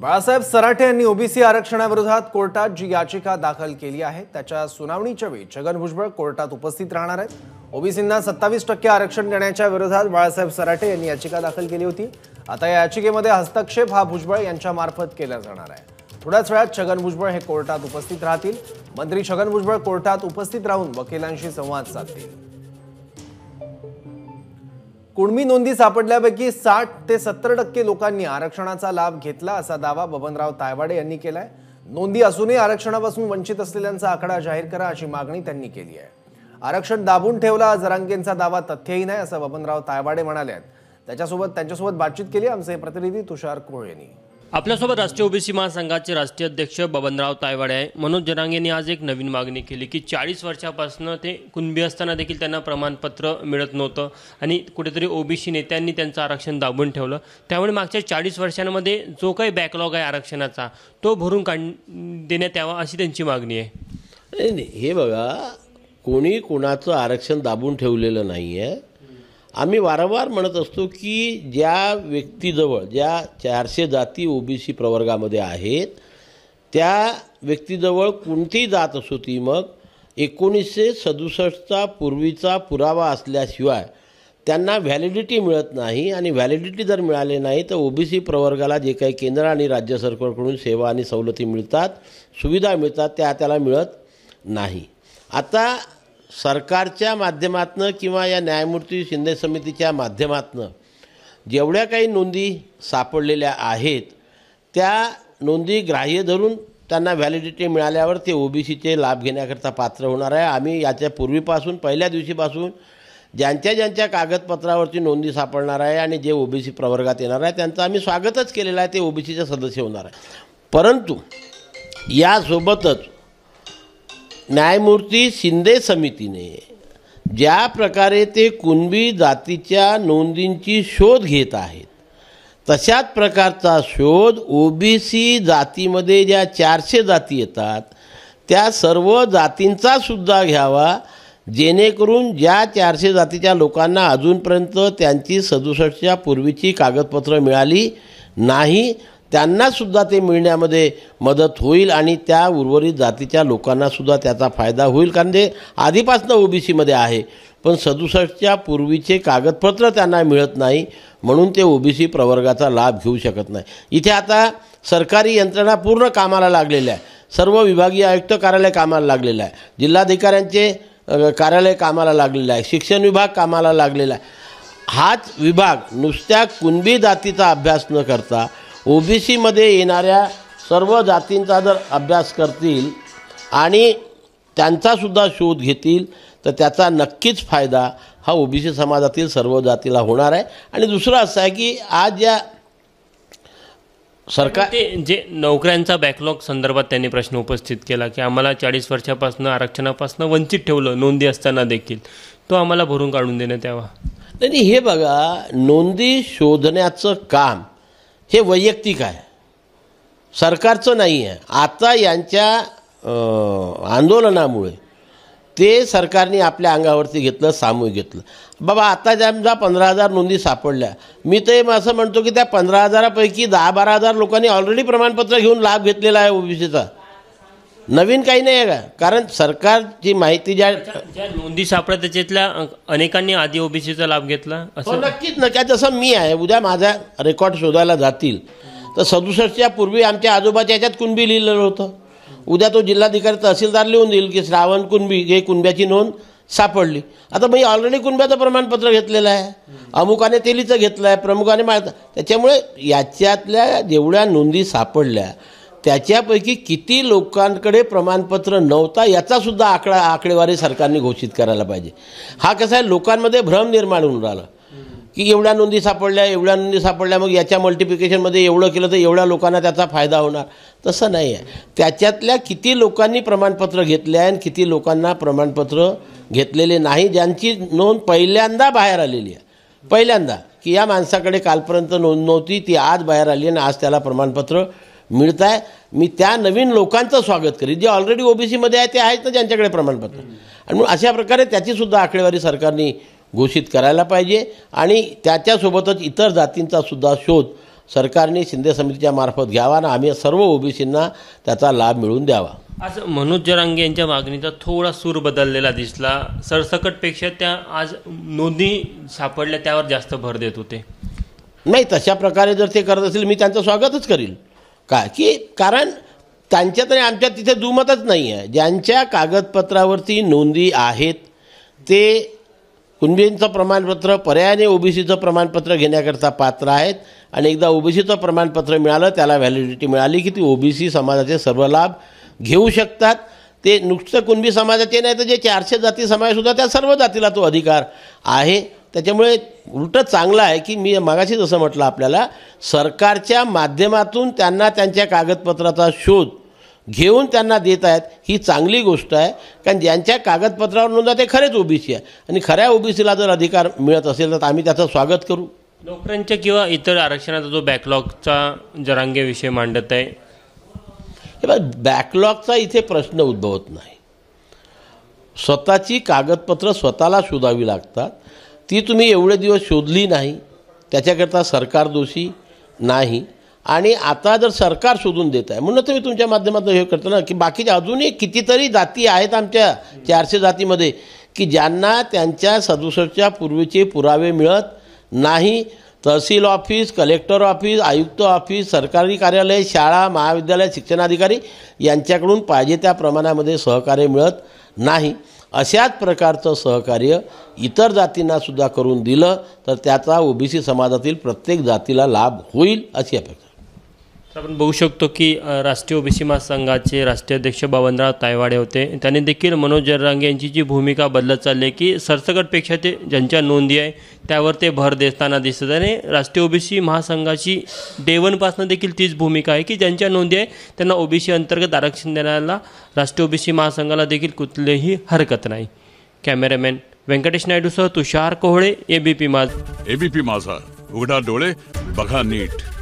बाळासाहेब सराठे यांनी ओबीसी आरक्षणाविरोधात कोर्टात जी याचिका दाखल केली आहे त्याच्या सुनावणीच्या वेळी छगन भुजबळ कोर्टात उपस्थित राहणार आहेत ओबीसींना सत्तावीस टक्के आरक्षण देण्याच्या विरोधात बाळासाहेब सराठे यांनी याचिका दाखल केली होती आता या याचिकेमध्ये हस्तक्षेप हा भुजबळ यांच्या मार्फत केला जाणार आहे थोड्याच वेळात छगन भुजबळ हे कोर्टात उपस्थित राहतील मंत्री छगन भुजबळ कोर्टात उपस्थित राहून वकिलांशी संवाद साधतील कुणबी नोंदी सापडल्यापैकी साठ ते सत्तर टक्के लोकांनी आरक्षणाचा लाभ घेतला असा दावा बबनराव तायवाडे यांनी केलाय नोंदी असूनही आरक्षणापासून वंचित असलेल्यांचा आकडा जाहीर करा अशी मागणी त्यांनी केली आहे आरक्षण दाबून ठेवला जरांगेंचा दावा तथ्यही नाही असं बबनराव तायवाडे म्हणाले आहेत त्याच्यासोबत त्यांच्यासोबत बातचीत केली आमचे प्रतिनिधी तुषार कोळ यांनी आपल्यासोबत राष्ट्रीय ओबीसी महासंघाचे राष्ट्रीय अध्यक्ष बबनराव तायवाडे आहे मनोज यांनी आज एक नवीन मागणी केली की चाळीस वर्षापासून ते कुणबी असताना देखील त्यांना प्रमाणपत्र मिळत नव्हतं आणि कुठेतरी ओबीसी नेत्यांनी त्यांचं आरक्षण दाबून ठेवलं त्यामुळे मागच्या चाळीस वर्षांमध्ये जो काही बॅकलॉग आहे आरक्षणाचा तो भरून काढ देण्यात यावा अशी त्यांची मागणी आहे हे बघा कोणी कोणाचं आरक्षण दाबून ठेवलेलं नाही आहे आम्ही वारंवार म्हणत असतो की ज्या व्यक्तीजवळ ज्या चारशे जाती ओबीसी प्रवर्गामध्ये आहेत त्या व्यक्तीजवळ कोणतीही जात असो ती मग एकोणीसशे सदुसष्टचा पूर्वीचा पुरावा असल्याशिवाय त्यांना व्हॅलिडिटी मिळत नाही आणि व्हॅलिडिटी जर मिळाले नाही तर ओबीसी प्रवर्गाला जे काही केंद्र आणि राज्य सरकारकडून सेवा आणि सवलती मिळतात सुविधा मिळतात त्या त्याला मिळत नाही आता सरकारच्या माध्यमातनं किंवा या न्यायमूर्ती शिंदे समितीच्या माध्यमातनं जेवढ्या काही नोंदी सापडलेल्या आहेत त्या नोंदी ग्राह्य धरून त्यांना व्हॅलिडिटी मिळाल्यावर ते ओबीसीचे लाभ घेण्याकरता पात्र होणार आहे आम्ही याच्या पूर्वीपासून पहिल्या दिवशीपासून ज्यांच्या ज्यांच्या कागदपत्रावरची नोंदी सापडणार आहे आणि जे ओबीसी प्रवर्गात येणार आहे त्यांचं आम्ही स्वागतच केलेलं आहे ते ओबीसीचे सदस्य होणार आहे परंतु यासोबतच न्यायमूर्ती शिंदे समितीने ज्या प्रकारे ते कुणबी जातीच्या नोंदींची शोध घेत आहेत तशाच प्रकारचा शोध ओ बी सी जातीमध्ये ज्या चारशे जाती येतात त्या सर्व जातींचासुद्धा घ्यावा जेणेकरून ज्या चारशे जातीच्या लोकांना अजूनपर्यंत त्यांची सदुसष्टच्या पूर्वीची कागदपत्रं मिळाली नाही त्यांनासुद्धा ते मिळण्यामध्ये मदत होईल आणि त्या उर्वरित जातीच्या लोकांनासुद्धा त्याचा फायदा होईल कारण ते आधीपासनं ओबीसीमध्ये आहे पण सदुसष्टच्या पूर्वीचे कागदपत्र त्यांना मिळत नाही म्हणून ते ओबीसी प्रवर्गाचा लाभ घेऊ शकत नाही इथे आता सरकारी यंत्रणा पूर्ण कामाला लागलेल्या आहे सर्व विभागीय आयुक्त कार्यालय कामाला लागलेलं आहे जिल्हाधिकाऱ्यांचे कार्यालय कामाला लागलेलं आहे शिक्षण विभाग कामाला लागलेला आहे हाच विभाग नुसत्या कुणबी जातीचा अभ्यास न करता ओबीसीमध्ये येणाऱ्या सर्व जातींचा जर अभ्यास करतील आणि त्यांचासुद्धा शोध घेतील तर त्याचा नक्कीच फायदा हा ओबीसी समाजातील सर्व जातीला होणार आहे आणि दुसरं असं आहे की आज या सरकार जे नोकऱ्यांचा बॅकलॉग संदर्भात त्यांनी प्रश्न उपस्थित केला की आम्हाला चाळीस वर्षापासून आरक्षणापासून वंचित ठेवलं नोंदी असताना देखील तो आम्हाला भरून काढून देण्यात यावा नाही हे बघा नोंदी शोधण्याचं काम हे वैयक्तिक आहे सरकारचं नाही आहे आता यांच्या आंदोलनामुळे ते सरकारने आपल्या अंगावरती घेतलं सामूहिक घेतलं बाबा आता ज्या पंधरा हजार नोंदी सापडल्या मी ते असं म्हणतो की त्या पंधरा हजारापैकी दहा बारा हजार लोकांनी ऑलरेडी प्रमाणपत्र घेऊन लाभ घेतलेला आहे ओबीसीचा नवीन काही नाही आहे का कारण सरकारची माहिती ज्या नोंदी सापडत त्याच्यातल्या अनेकांनी आधी ओबीसीचा लाभ घेतला असं हो, नक्कीच न जसं मी आहे उद्या माझा रेकॉर्ड शोधायला जातील तर सदुसष्टच्या पूर्वी आमच्या आजोबाच्या याच्यात कुणबी लिहिलेलं होतं उद्या तो जिल्हाधिकारी तहसीलदार लिहून देईल की श्रावण कुणबी हे कुणब्याची नोंद सापडली आता मी ऑलरेडी कुणब्याचं प्रमाणपत्र घेतलेलं आहे अमुकाने तेलीचं घेतलं आहे प्रमुखाने माळतं त्याच्यामुळे याच्यातल्या जेवढ्या नोंदी सापडल्या त्याच्यापैकी किती लोकांकडे प्रमाणपत्र नव्हता याचासुद्धा आकडा आकडेवारी सरकारने घोषित करायला पाहिजे हा कसा आहे लोकांमध्ये भ्रम निर्माण होऊन राहिला की एवढ्या नोंदी सापडल्या एवढ्या नोंदी सापडल्या मग याच्या मल्टिप्लिकेशनमध्ये एवढं केलं तर एवढ्या लोकांना त्याचा फायदा होणार तसं नाही आहे त्याच्यातल्या किती लोकांनी प्रमाणपत्र घेतले आहे आणि किती लोकांना प्रमाणपत्र घेतलेले नाही ज्यांची नोंद पहिल्यांदा बाहेर आलेली आहे पहिल्यांदा की या माणसाकडे कालपर्यंत नोंद नव्हती ती आज बाहेर आली आणि आज त्याला प्रमाणपत्र मिळत आहे मी त्या नवीन लोकांचं स्वागत करीन जे ऑलरेडी ओबीसीमध्ये आहे ते आहेत ना ज्यांच्याकडे प्रमाणपत्र आणि म्हणून अशा प्रकारे त्याचीसुद्धा आकडेवारी सरकारने घोषित करायला पाहिजे आणि त्याच्यासोबतच इतर जातींचासुद्धा शोध सरकारने शिंदे समितीच्या मार्फत घ्यावा आणि आम्ही सर्व ओबीसींना त्याचा लाभ मिळवून द्यावा आज मनोज जरांगे यांच्या मागणीचा थोडा सूर बदललेला दिसला सरसकटपेक्षा त्या आज नोंदी सापडल्या त्यावर जास्त भर देत होते नाही तशा प्रकारे जर ते करत असेल मी त्यांचं स्वागतच करील का की कारण त्यांच्यात आणि आमच्यात तिथे दुमतच नाही आहे ज्यांच्या कागदपत्रावरती नोंदी आहेत ते कुणबींचं प्रमाणपत्र पर्यायाने ओबीसीचं प्रमाणपत्र घेण्याकरता पात्र आहेत आणि एकदा ओबीसीचं प्रमाणपत्र मिळालं त्याला व्हॅलिडिटी मिळाली की ती ओबीसी समाजाचे सर्व लाभ घेऊ शकतात ते नुसतं कुणबी समाजाचे नाही तर जे चारशे जाती समाजसुद्धा त्या सर्व जातीला तो अधिकार आहे त्याच्यामुळे उलटं चांगलं आहे की मी मागाशी जसं म्हटलं आपल्याला सरकारच्या माध्यमातून त्यांना त्यांच्या कागदपत्राचा शोध घेऊन त्यांना देत आहेत ही चांगली गोष्ट आहे कारण ज्यांच्या कागदपत्रावर नोंदा ते खरेच ओबीसी आहे आणि खऱ्या ओबीसीला जर अधिकार मिळत असेल तर आम्ही त्याचं स्वागत करू नोकऱ्यांच्या किंवा इतर आरक्षणाचा जो बॅकलॉगचा जरांगे विषय मांडत आहे हे बघ बॅकलॉगचा इथे प्रश्न उद्भवत नाही स्वतःची कागदपत्रं स्वतःला शोधावी लागतात ती तुम्ही एवढे दिवस शोधली नाही त्याच्याकरता सरकार दोषी नाही आणि आता जर सरकार शोधून देत आहे म्हणून तुम्ही तुमच्या माध्यमातून हे करतो ना की बाकीच्या अजूनही कितीतरी जाती आहेत आमच्या चारशे जातीमध्ये की ज्यांना त्यांच्या सदुसष्टच्या पूर्वीचे पुरावे मिळत नाही तहसील ऑफिस कलेक्टर ऑफिस आयुक्त ऑफिस सरकारी कार्यालय शाळा महाविद्यालय शिक्षणाधिकारी यांच्याकडून पाहिजे त्या प्रमाणामध्ये सहकार्य मिळत नाही अशाच प्रकारचं सहकार्य इतर जातींनासुद्धा करून दिलं तर त्याचा ओबीसी समाजातील प्रत्येक जातीला लाभ होईल अशी अपेक्षा तर आपण बघू शकतो की राष्ट्रीय ओबीसी महासंघाचे राष्ट्रीय अध्यक्ष बावनराव तायवाडे होते त्यांनी देखील मनोज जरांगे यांची जी भूमिका बदलत चालली आहे की सरसकटपेक्षा ते ज्यांच्या नोंदी आहे त्यावर ते भर देताना दिसत आणि राष्ट्रीय ओबीसी महासंघाची डेवनपासनं देखील तीच भूमिका आहे की ज्यांच्या नोंदी आहे त्यांना ओबीसी अंतर्गत आरक्षण देण्याला राष्ट्रीय ओबीसी महासंघाला देखील कुठलीही हरकत नाही कॅमेरामॅन व्यंकटेश नायडूसह तुषार कोहळे एबीपी माझा एबीपी माझा उघडा डोळे बघा नीट